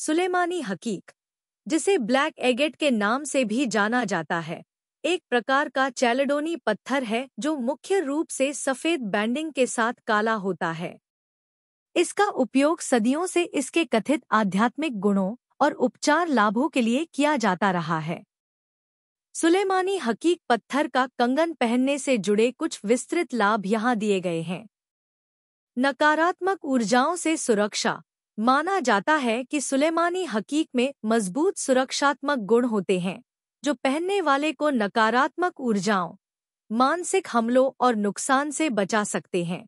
सुलेमानी हकीक जिसे black agate के नाम से भी जाना जाता है एक प्रकार का चैलडोनी पत्थर है जो मुख्य रूप से सफेद बैंडिंग के साथ काला होता है इसका उपयोग सदियों से इसके कथित आध्यात्मिक गुणों और उपचार लाभों के लिए किया जाता रहा है सुलेमानी हकीक पत्थर का कंगन पहनने से जुड़े कुछ विस्तृत लाभ यहां दिए गए हैं नकारात्मक ऊर्जाओं से सुरक्षा माना जाता है कि सुलेमानी हकीक में मजबूत सुरक्षात्मक गुण होते हैं जो पहनने वाले को नकारात्मक ऊर्जाओं मानसिक हमलों और नुकसान से बचा सकते हैं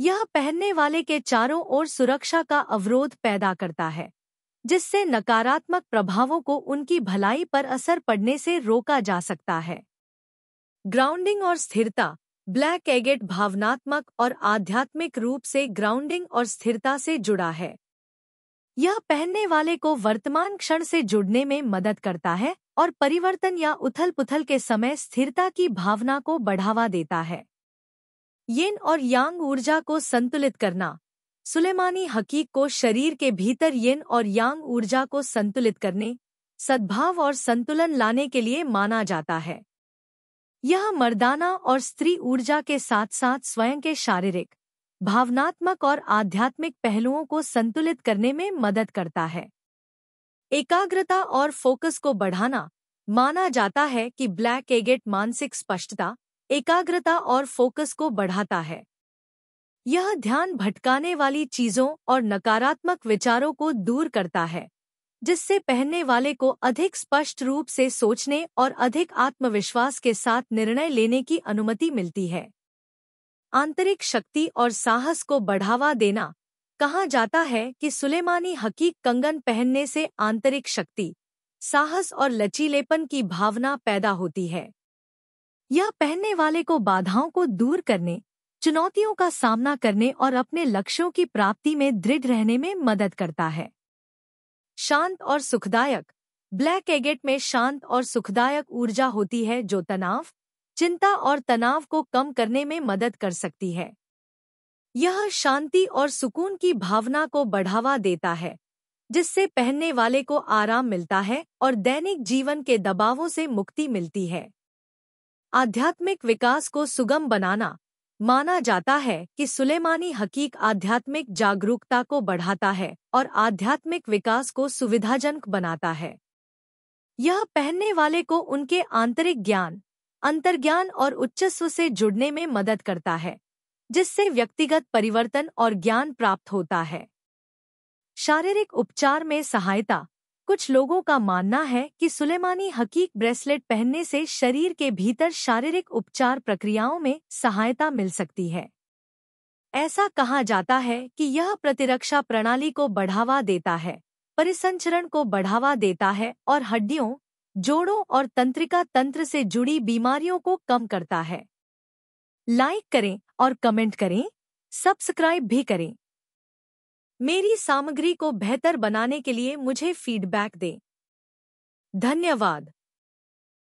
यह पहनने वाले के चारों ओर सुरक्षा का अवरोध पैदा करता है जिससे नकारात्मक प्रभावों को उनकी भलाई पर असर पड़ने से रोका जा सकता है ग्राउंडिंग और स्थिरता ब्लैक एगेट भावनात्मक और आध्यात्मिक रूप से ग्राउंडिंग और स्थिरता से जुड़ा है यह पहनने वाले को वर्तमान क्षण से जुड़ने में मदद करता है और परिवर्तन या उथल पुथल के समय स्थिरता की भावना को बढ़ावा देता है येन और यांग ऊर्जा को संतुलित करना सुलेमानी हकीक को शरीर के भीतर येन और यांग ऊर्जा को संतुलित करने सद्भाव और संतुलन लाने के लिए माना जाता है यह मर्दाना और स्त्री ऊर्जा के साथ साथ स्वयं के शारीरिक भावनात्मक और आध्यात्मिक पहलुओं को संतुलित करने में मदद करता है एकाग्रता और फोकस को बढ़ाना माना जाता है कि ब्लैक एगेट मानसिक स्पष्टता एकाग्रता और फोकस को बढ़ाता है यह ध्यान भटकाने वाली चीजों और नकारात्मक विचारों को दूर करता है जिससे पहनने वाले को अधिक स्पष्ट रूप से सोचने और अधिक आत्मविश्वास के साथ निर्णय लेने की अनुमति मिलती है आंतरिक शक्ति और साहस को बढ़ावा देना कहा जाता है कि सुलेमानी हकीक कंगन पहनने से आंतरिक शक्ति साहस और लचीलेपन की भावना पैदा होती है यह पहनने वाले को बाधाओं को दूर करने चुनौतियों का सामना करने और अपने लक्ष्यों की प्राप्ति में दृढ़ रहने में मदद करता है शांत और सुखदायक ब्लैक एगेट में शांत और सुखदायक ऊर्जा होती है जो तनाव चिंता और तनाव को कम करने में मदद कर सकती है यह शांति और सुकून की भावना को बढ़ावा देता है जिससे पहनने वाले को आराम मिलता है और दैनिक जीवन के दबावों से मुक्ति मिलती है आध्यात्मिक विकास को सुगम बनाना माना जाता है कि सुलेमानी हकीक आध्यात्मिक जागरूकता को बढ़ाता है और आध्यात्मिक विकास को सुविधाजनक बनाता है यह पहनने वाले को उनके आंतरिक ज्ञान अंतर्ज्ञान और उच्चस्व से जुड़ने में मदद करता है जिससे व्यक्तिगत परिवर्तन और ज्ञान प्राप्त होता है शारीरिक उपचार में सहायता कुछ लोगों का मानना है कि सुलेमानी हकीक ब्रेसलेट पहनने से शरीर के भीतर शारीरिक उपचार प्रक्रियाओं में सहायता मिल सकती है ऐसा कहा जाता है कि यह प्रतिरक्षा प्रणाली को बढ़ावा देता है परिसंचरण को बढ़ावा देता है और हड्डियों जोड़ों और तंत्रिका तंत्र से जुड़ी बीमारियों को कम करता है लाइक करें और कमेंट करें सब्सक्राइब भी करें मेरी सामग्री को बेहतर बनाने के लिए मुझे फीडबैक दें धन्यवाद